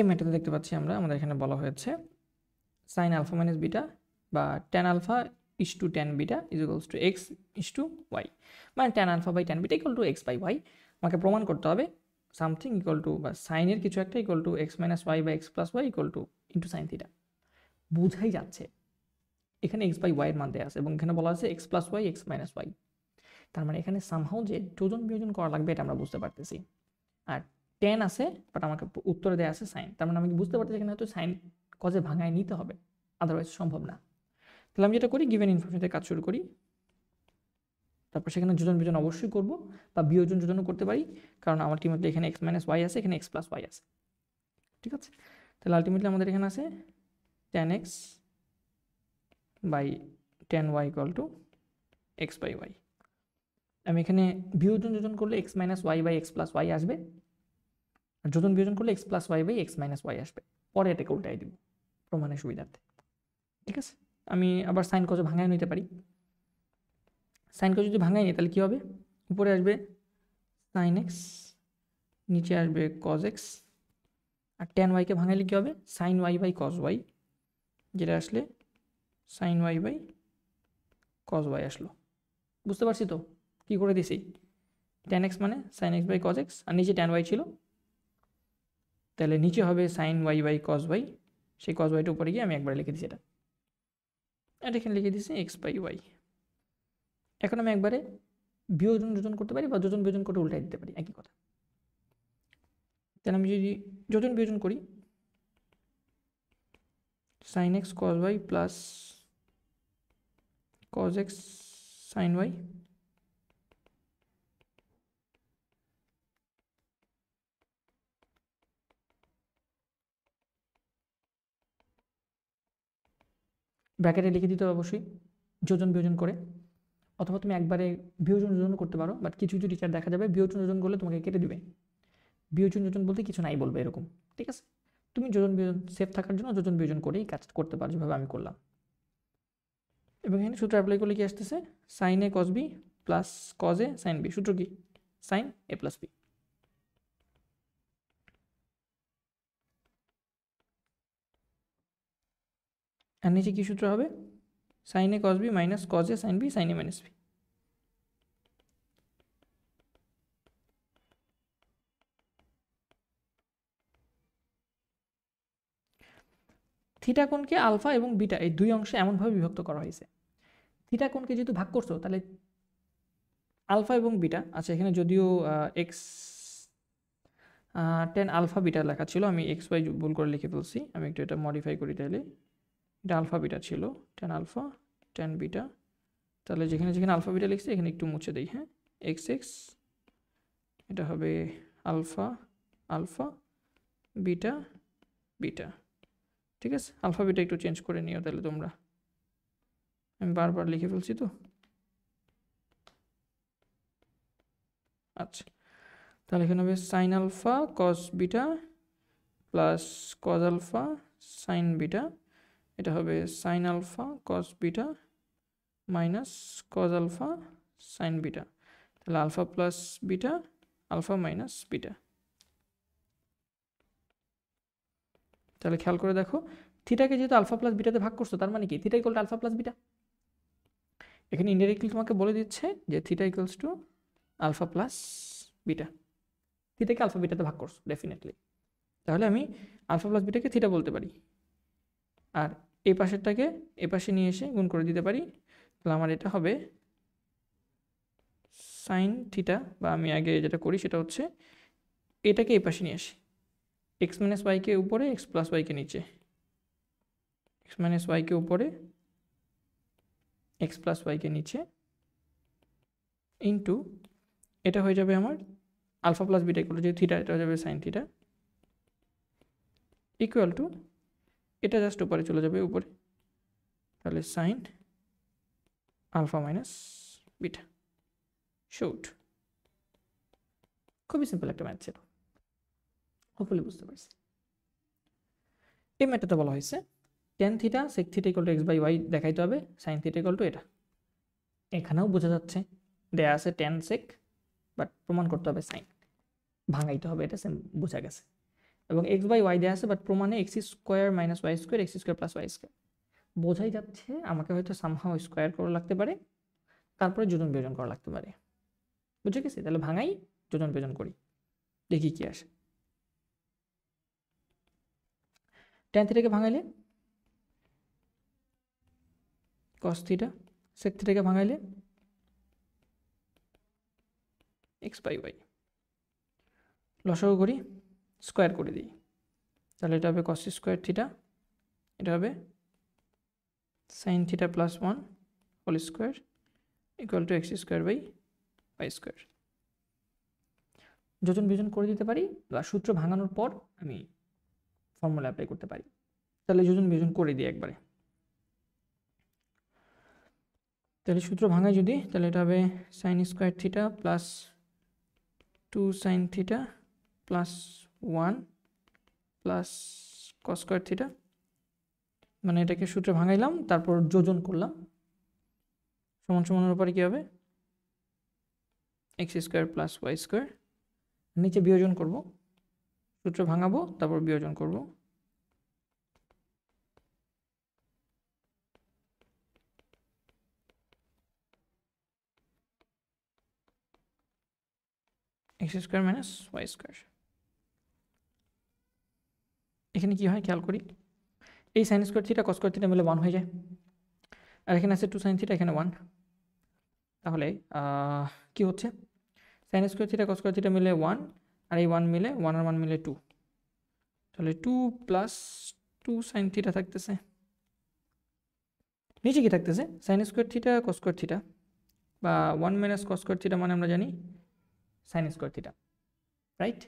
এই মেটাতে দেখতে পাচ্ছি আমরা আমাদের এখানে বলা হয়েছে সাইন আলফা মাইনাস বিটা বা tan alpha is to tan beta is equals to x is to y মানে tan alpha by tan beta equal to x by y আমাকে প্রমাণ করতে হবে সামথিং ইকল টু বা সাইনের কিছু একটা equal to x minus y বা x plus y equal to into sine theta বোঝাই যাচ্ছে এখানে এক্স বাই এর মান দেওয়া আছে এবং এখানে বলা আছে x plus y x minus y তার মানে এখানে সামহাও যে যোজন বিয়োজন করা লাগবে এটা আমরা বুঝতে পারতেছি আর টেন আছে বাট আমাকে উত্তরে দেওয়া আছে সাইন তার মানে আমি বুঝতে পারতেছি এখানে হয়তো সাইন কজে ভাঙায় নিতে হবে আদারওয়াইজ সম্ভব না তাহলে আমি যেটা করি গিভেন ইনফরমেশনতে কাজ শুরু করি তারপর সেখানে যোজন বিজন অবশ্যই করব বা বিয়োজন যোজনও করতে পারি কারণ আমার আলটিমেটলি এখানে এক্স মাইনাস ওয়াই আছে এখানে এক্স প্লাস ওয়াই আছে ঠিক আছে তাহলে আলটিমেটলি আমাদের এখানে আছে tan x by tan y equal to x by y আমি এখানে বিয়োজন যোজন করলে x minus y by x plus y আসবে আর যোজন বিয়োজন করলে x plus y by x minus y আসবে পরে এটাকে উল্টাই দিব প্রমাণের সুবিধার্থে ঠিক আছে আমি আবার সাইন কজ ভাঙায় নিতে পারি সাইন কজ যদি ভাঙায় নিই তাহলে কী হবে উপরে আসবে সাইন এক্স নিচে আসবে কজ এক্স আর ট্যান ওয়াইকে ভাঙাইলে কী হবে sine y by cos y যেটা আসলে sine y by cos y আসলো বুঝতে পারছি তো কী করে দিছি ট্যান এক্স মানে sine x by cos x আর নিচে ট্যান ওয়াই ছিল তাহলে নিচে হবে sine y by cos y সেই কস ওয়াইটা উপরে গিয়ে আমি একবার লিখে দিচ্ছি এটা আর এখানে লিখে দিচ্ছি এক্স বাই ওয়াই এখন আমি একবারে বিয়োজন যোজন করতে পারি বা যোজন বিয়োজন করে উল্টাই দিতে পারি একই কথা তাহলে আমি যদি যোজন বিয়োজন করি sine x cos y plus cos x sine y ব্র্যাকেটে লিখে দিতে হবে অবশ্যই যোজন বিয়োজন করে অথবা তুমি একবারে বিয়োজন যোজন করতে পারো বাট কিছু কিছু টিচার দেখা যাবে বিয়োজন যোজন করলে তোমাকে কেটে দিবে বিয়োজন যোজন বলতে কিছু নাই বলবে এরকম ঠিক আছে তুমি যোজন বিয়োজন সেফ থাকার জন্য যোজন বিয়োজন করেই কাজ করতে পারো যেভাবে আমি করলাম এবং এখানে সূত্র অ্যাপ্লাই করলে কি আসতেছে sine A cos B plus cos A sine B সূত্র কি সাইন এ প্লাস বি আর নিচে কী সূত্র হবে sine A cos B minus cos A sine B sine A minus B theta কোণকে আলফা এবং বিটা এই দুই অংশে এমনভাবে বিভক্ত করা হয়েছে থিটা কোণকে যেহেতু ভাগ করছো তাহলে আলফা এবং বিটা আচ্ছা এখানে যদিও এক্স টেন আলফা বিটা লেখা ছিল আমি এক্স ওয়াই ভুল করে লিখে ফেলছি আমি একটু এটা মডিফাই করি তাহলে এটা আলফা বিটা ছিল টেন আলফা টেন বিটা তাহলে যেখানে যেখানে আলফা বিটা লিখছি এখানে একটু মুছে দিই হ্যাঁ এক্স এক্স এটা হবে আলফা আলফা বিটা বিটা ঠিক আছে আলফা বিটা একটু চেঞ্জ করে নিও তাহলে তোমরা আমি বারবার লিখে ফেলছি তো আচ্ছা তাহলে এখানে হবে sine alpha cos beta plus cos alpha sine beta এটা হবে sine alpha cos beta minus cos alpha sine beta তাহলে alpha plus beta alpha minus beta তাহলে খেয়াল করে দেখো থিটাকে যেহেতু আলফা প্লাস বিটাতে ভাগ করছো তার মানে কি theta equal to alpha plus beta এখানে ইনডাইরেক্টলি তোমাকে বলে দিচ্ছে যে theta equals to alpha plus beta থিটাকে আলফা বিটাতে ভাগ করছো ডেফিনেটলি তাহলে আমি আলফা প্লাস বিটাকে থিটা বলতে পারি আর এই পাশেরটাকে এ পাশে নিয়ে এসে গুণ করে দিতে পারি তাহলে আমার এটা হবে সাইন থিটা বা আমি আগে যেটা করি সেটা হচ্ছে এটাকে এই পাশে নিয়ে আসি এক্স মাইনাস ওয়াইকে উপরে এক্স প্লাস ওয়াইকে নিচে এক্স মাইনাস ওয়াইকে উপরে এক্স প্লাস ওয়াইকে নিচে ইন্টু এটা হয়ে যাবে আমার আলফা প্লাস বিটা যে থিটা এটা হয়ে যাবে সাইন থিটা ইকুয়াল টু এটা জাস্ট উপরে চলে যাবে উপরে তাহলে সাইন আলফা মাইনাস বিটা শুট খুবই সিম্পল একটা ম্যাথ ছিল হোপফুলি বুঝতে পারছি এই ম্যাথটাতে বলা হয়েছে tan theta sec theta equal to x by y দেখাইতে হবে সাইন থিটা ইকল টু এটা এখানেও বোঝা যাচ্ছে দেয়া আছে টেন সেক বাট প্রমাণ করতে হবে সাইন ভাঙাইতে হবে এটা সেম বোঝা গেছে এবং এক্স বাই ওয়াই দেওয়া আছে বাট প্রমাণে x square minus y square x square plus y square বোঝাই যাচ্ছে আমাকে হয়তো সামহাও স্কোয়ার করা লাগতে পারে তারপরে যোজন বিয়োজন করা লাগতে পারে বুঝে গেছি তাহলে ভাঙাই যোজন বিয়োজন করি দেখি কি আসে টেন থিটাকে ভাঙাইলে কস থিটা সেক থিটাকে ভাঙাইলে এক্স বাই ওয়াই লসাগু করি স্কোয়ার করে দিই তাহলে এটা হবে কস স্কোয়ার থিটা এটা হবে sine theta plus one whole square equal to x square by by square যোজন বিয়োজন করে দিতে পারি বা সূত্র ভাঙানোর পর আমি ফর্মুলা অ্যাপ্লাই করতে পারি তাহলে যোজন বিজন করে দিই একবারে তাহলে সূত্র ভাঙাই যদি তাহলে এটা হবে sine square theta plus two sine theta plus one plus cos square theta মানে এটাকে সূত্রে ভাঙাইলাম তারপর যোজন করলাম সমান সমানের উপরে কী হবে x square plus y square নিচে বিয়োজন করব সূত্র ভাঙাবো তারপর বিয়োজন করব x square minus y square এখানে কি হয় খেয়াল করি এই sine square theta cos square মিলে ওয়ান হয়ে যায় আর এখানে আছে টু সাইন থিটা এখানে ওয়ান তাহলে কি হচ্ছে sine square theta cos square মিলে ওয়ান আর এই ওয়ান মিলে ওয়ান আর ওয়ান মিলে টু তাহলে two plus two sine theta থাকতেছে নিচে কি থাকতেছে sine square theta cos square theta বা one minus cos square theta মানে আমরা জানি sine square theta right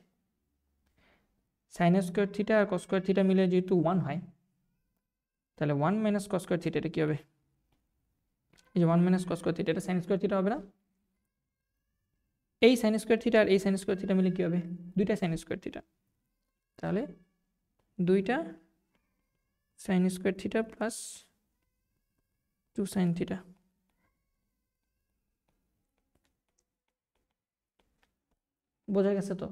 sine square theta আর কস্কোয়ার থিটা মিলে যেহেতু ওয়ান হয় তাহলে ওয়ান মাইনাস কস্কোয়ার থিটা এটা কী হবে এই যে ওয়ান মাইনাস কস্কোয়ার থিটা এটা সাইন স্কোয়ার থিটা হবে না এই সাইন স্কোয়ার থিটা আর এই সাইন স্কোয়ার থিটা মিলে কী হবে দুইটা সাইন স্কোয়ার থিটা তাহলে দুইটা sine square theta plus two sine theta বোঝা গেছে তো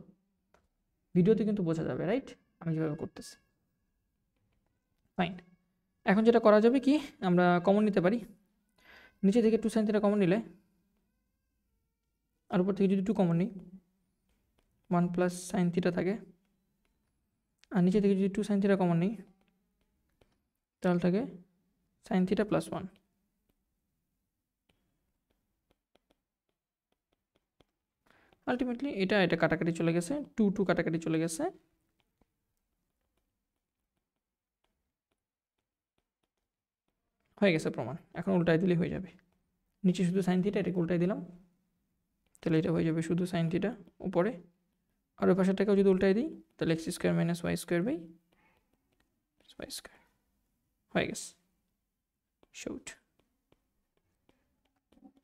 ভিডিওতে কিন্তু বোঝা যাবে রাইট আমি যেভাবে করতেছি ফাইন এখন যেটা করা যাবে কি আমরা কমন নিতে পারি নিচে থেকে টু সাইন থিটা কমন নিলে আর উপর থেকে যদি টু কমন নিই ওয়ান প্লাস সাইন থিটা থাকে আর নিচে থেকে যদি টু সাইন থিটা কমন নিই তাহলে থাকে sine theta plus one ultimately এটা এটা কাটাকাটি চলে গেছে টু টু কাটাকাটি চলে গেছে হয়ে গেছে প্রমাণ এখন উল্টাই দিলেই হয়ে যাবে নিচে শুধু সাইন থিটা এটাকে উল্টাই দিলাম তাহলে এটা হয়ে যাবে শুধু সাইন থিটা উপরে আর ওই পাশেরটাকেও যদি উল্টাই দিই তাহলে x square minus y square by y square হয়ে গেছে শুট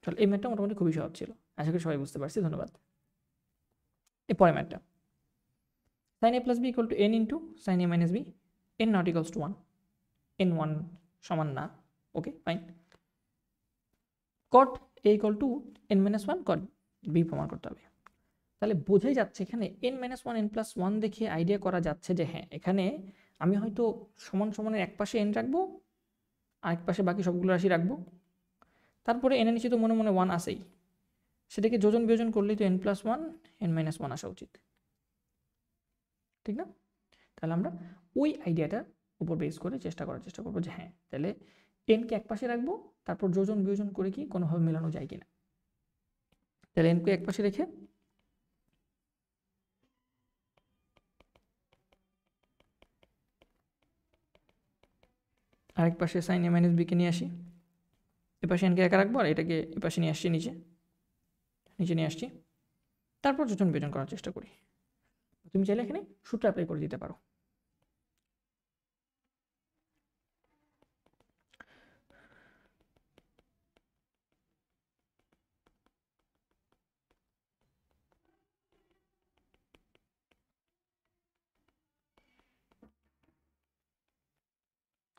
তাহলে এই ম্যাথটা মোটামুটি খুবই সহজ ছিল আশা করি সবাই বুঝতে পারছি ধন্যবাদ এ পরে ম্যাটটা sine A plus B equal to N into sine A minus B N not equals to one N one সমান না okay fine cot A equal to N minus one cot B প্রমাণ করতে হবে তাহলে বোঝাই যাচ্ছে এখানে N minus one N plus one দেখে আইডিয়া করা যাচ্ছে যে হ্যাঁ এখানে আমি হয়তো সমান সমানের এক পাশে এন রাখবো আরেক পাশে বাকি সবগুলো রাশি রাখবো তারপরে এনে নিচে তো মনে মনে ওয়ান আসেই সেটাকে যোজন বিয়োজন করলেই তো N plus one N minus one আসা উচিত ঠিক না তাহলে আমরা ওই আইডিয়াটার উপর বেস করে চেষ্টা করার চেষ্টা করবো যে হ্যাঁ তাহলে এনকে এক পাশে রাখবো তারপর যোজন বিয়োজন করে কি কোনোভাবে মেলানো যায় কিনা তাহলে এনকে এক পাশে রেখে আরেক পাশে সাইন এ মাইনাস বিকে নিয়ে আসি এপাশে এনকে একা রাখবো আর এটাকে এপাশে নিয়ে আসছি নিচে নিচে নিয়ে আসছি তারপর যোজন বিয়োজন করার চেষ্টা করি তুমি চাইলে এখানে সূত্র অ্যাপ্লাই করে দিতে পারো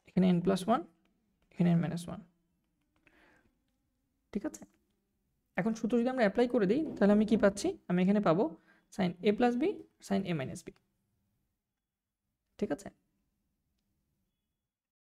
এখানে এন প্লাস ওয়ান এখানে এন মাইনাস ওয়ান ঠিক আছে এখন সূত্র যদি আমরা অ্যাপ্লাই করে দিই তাহলে আমি কি পাচ্ছি আমি এখানে পাবো sine A plus B sine A minus B ঠিক আছে